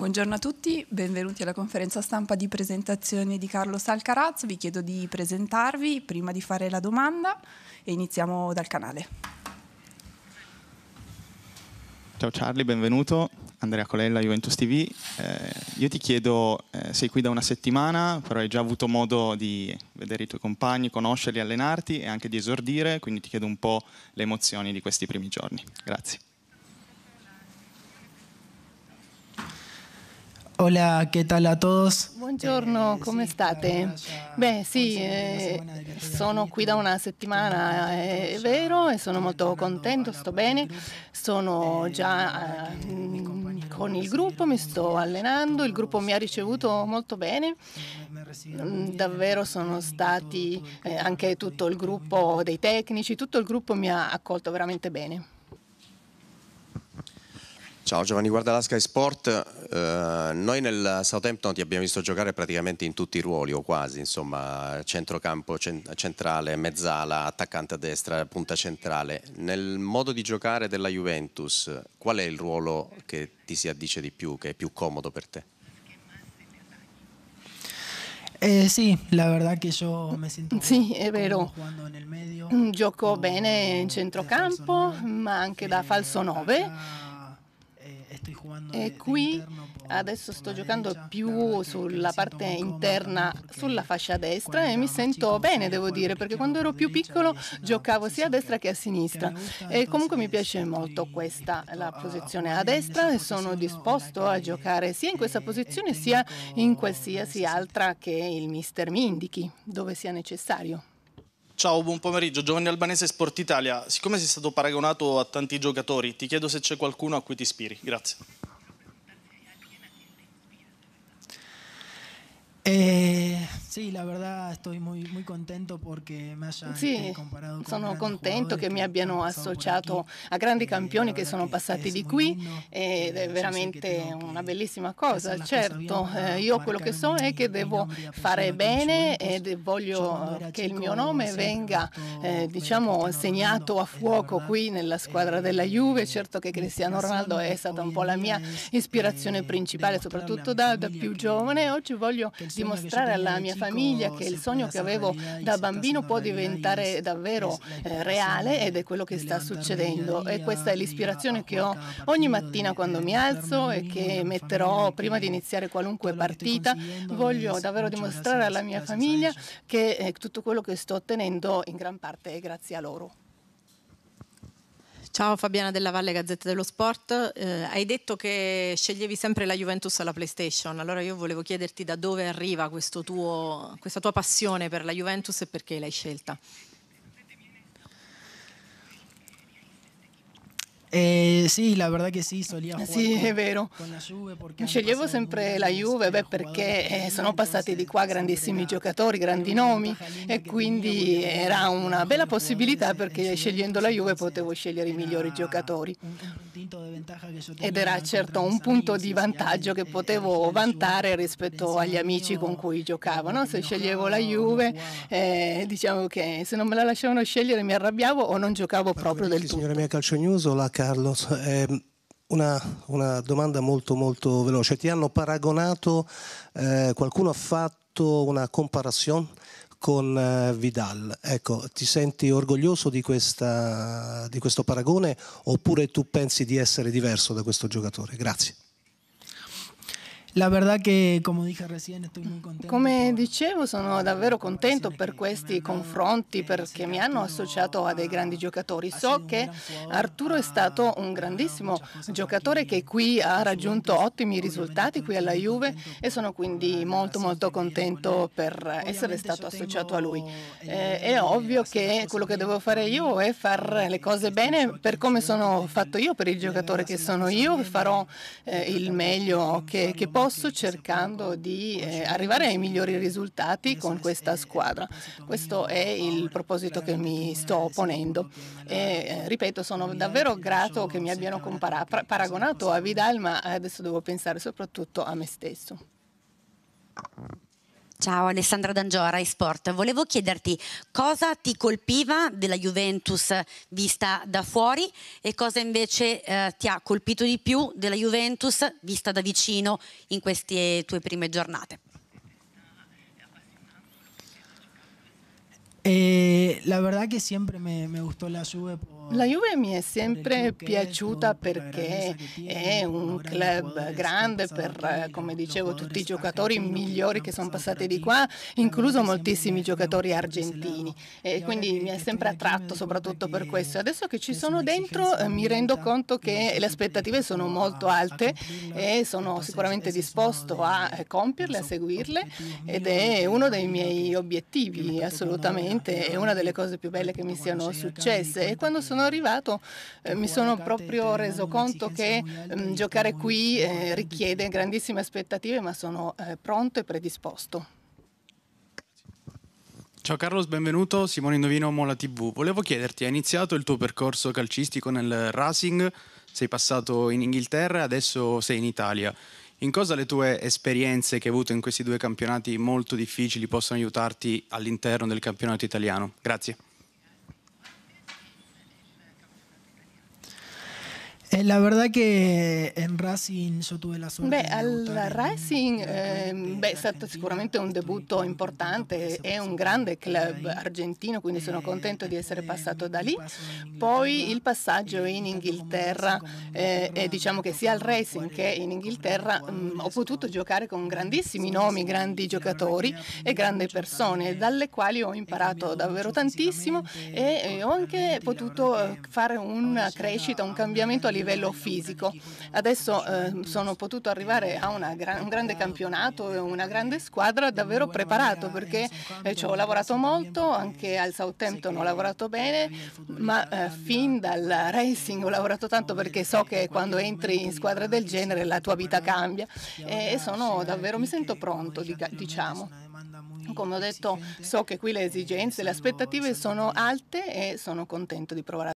Buongiorno a tutti, benvenuti alla conferenza stampa di presentazione di Carlo Salcaraz. Vi chiedo di presentarvi prima di fare la domanda e iniziamo dal canale. Ciao Charlie, benvenuto. Andrea Colella, Juventus TV. Eh, io ti chiedo, eh, sei qui da una settimana, però hai già avuto modo di vedere i tuoi compagni, conoscerli, allenarti e anche di esordire, quindi ti chiedo un po' le emozioni di questi primi giorni. Grazie. Hola, ¿qué tal a todos? Buongiorno, eh, come state? Beh sì, eh, sono qui da una settimana, eh, è vero, e sono molto contento, sto bene, sono eh, già eh, con il gruppo, mi sto allenando, il gruppo mi ha ricevuto molto bene, mm, davvero sono stati eh, anche tutto il gruppo dei tecnici, tutto il gruppo mi ha accolto veramente bene. Ciao Giovanni, guarda la Sky Sport, eh, noi nel Southampton ti abbiamo visto giocare praticamente in tutti i ruoli o quasi, insomma centrocampo cent centrale, mezzala, attaccante a destra, punta centrale. Nel modo di giocare della Juventus qual è il ruolo che ti si addice di più, che è più comodo per te? Eh, sì, la verdad que yo me siento sì, è vero. jugando en el medio. Gioco bene in centrocampo, ma anche da falso 9 e qui boh, adesso sto giocando più sulla parte interna, sulla fascia destra e mi sento bene, devo dire, perché quando ero più piccolo giocavo sia a destra che a sinistra. E comunque mi piace molto questa la posizione a destra e sono disposto a giocare sia in questa posizione sia in qualsiasi altra che il mister mi indichi, dove sia necessario. Ciao, buon pomeriggio. Giovanni Albanese, Sport Italia. Siccome sei stato paragonato a tanti giocatori, ti chiedo se c'è qualcuno a cui ti ispiri. Grazie. Eh, Sí, la verdad estoy muy, muy contento perché mi hayan sì, eh, con Sono contento che mi abbiano associato a grandi eh, campioni che sono passati di qui eh, ed è veramente una bellissima cosa. Certo, io quello che so è che devo fare bene e voglio che il mio nome venga diciamo segnato a fuoco qui nella squadra della Juve. Certo che Cristiano Ronaldo è stata un po' la mia ispirazione principale, soprattutto da, da più giovane. Oggi voglio dimostrare alla mia famiglia, che il sogno che avevo da bambino può diventare davvero eh, reale ed è quello che sta succedendo. E questa è l'ispirazione che ho ogni mattina quando mi alzo e che metterò prima di iniziare qualunque partita. Voglio davvero dimostrare alla mia famiglia che eh, tutto quello che sto ottenendo in gran parte è grazie a loro. Ciao Fabiana della Valle Gazzetta dello Sport, eh, hai detto che sceglievi sempre la Juventus alla PlayStation, allora io volevo chiederti da dove arriva tuo, questa tua passione per la Juventus e perché l'hai scelta. Eh, sì, la verdad che sì, solía jugar Sì, con, è vero. Sceglievo sempre la Juve beh, perché sono passati di qua grandissimi giocatori, grandi nomi e quindi era una bella possibilità perché scegliendo la Juve potevo scegliere i migliori giocatori ed era certo un punto di vantaggio che eh, potevo eh, vantare rispetto agli amici con cui giocavo. No? Se sceglievo la Juve, eh, diciamo che se non me la lasciavano scegliere mi arrabbiavo o non giocavo proprio del tutto. Signora mia Calciognuso, la Carlos, eh, una, una, domanda molto molto veloce. Ti hanno paragonato, eh, qualcuno ha fatto una comparazione con eh, Vidal. Ecco, ti senti orgoglioso di, questa, di questo paragone oppure tu pensi di essere diverso da questo giocatore? Grazie. La verdad che, come dije recién, estoy muy contento. Come dicevo, sono davvero contento per questi confronti perché mi hanno associato a dei grandi giocatori. So che Arturo è stato un grandissimo giocatore che qui ha raggiunto ottimi risultati qui alla Juve e sono quindi molto molto contento per essere stato associato a lui. Eh, è ovvio che quello che devo fare io è fare le cose bene per come sono fatto io, per il giocatore che sono io, farò eh, il meglio che posso posso cercando di eh, arrivare ai migliori risultati con questa squadra. Questo è il proposito che mi sto ponendo. E, eh, ripeto, sono davvero grato che mi abbiano paragonato a Vidal, ma adesso devo pensare soprattutto a me stesso. Ciao Alessandra D'Angiora, eSport. Volevo chiederti cosa ti colpiva della Juventus vista da fuori e cosa invece eh, ti ha colpito di più della Juventus vista da vicino in queste tue prime giornate. Eh, eh, la verdad che sempre mi gustò la Juve. La Juve eh, mi è sempre piaciuta perché è un club grande per, come dicevo, tutti i giocatori migliori che sono passati di qua, incluso moltissimi giocatori argentini. E quindi mi ha sempre attratto soprattutto per questo. Adesso che ci sono dentro eh, mi rendo conto che le aspettative sono molto alte e sono sicuramente disposto a compierle, a seguirle ed è uno dei miei obiettivi assolutamente, è una delle delle cose più belle che mi siano successe e quando sono arrivato eh, mi sono proprio reso conto che mm, giocare qui eh, richiede grandissime aspettative ma sono eh, pronto e predisposto. Ciao Carlos, benvenuto. Simone Indovino, Mola TV. Volevo chiederti, hai iniziato il tuo percorso calcistico nel Racing, sei passato in Inghilterra, e adesso sei in Italia. In cosa le tue esperienze che hai avuto in questi due campionati molto difficili possono aiutarti all'interno del campionato italiano? Grazie. Eh, la verdad que en Racing yo tuve la suerte. Beh, di al Racing, ehm, beh, è stato sicuramente un debutto importante, è un grande club argentino, quindi sono contento di essere passato da lì. Poi il passaggio in Inghilterra, eh, diciamo che sia al Racing che in Inghilterra mh, ho potuto giocare con grandissimi nomi, grandi giocatori e grandi persone, dalle quali ho imparato davvero tantissimo e ho anche potuto fare una crescita, un cambiamento a livello livello fisico. Adesso eh, sono potuto arrivare a gra- un grande campionato e una grande squadra davvero preparato perché eh, ci ho lavorato molto, anche al Southampton ho lavorato bene, ma eh, fin dal racing ho lavorato tanto perché so che quando entri in squadre del genere la tua vita cambia e, sono davvero, mi sento pronto, diciamo. Come ho detto, so che qui le esigenze, le aspettative sono alte e sono contento di provare.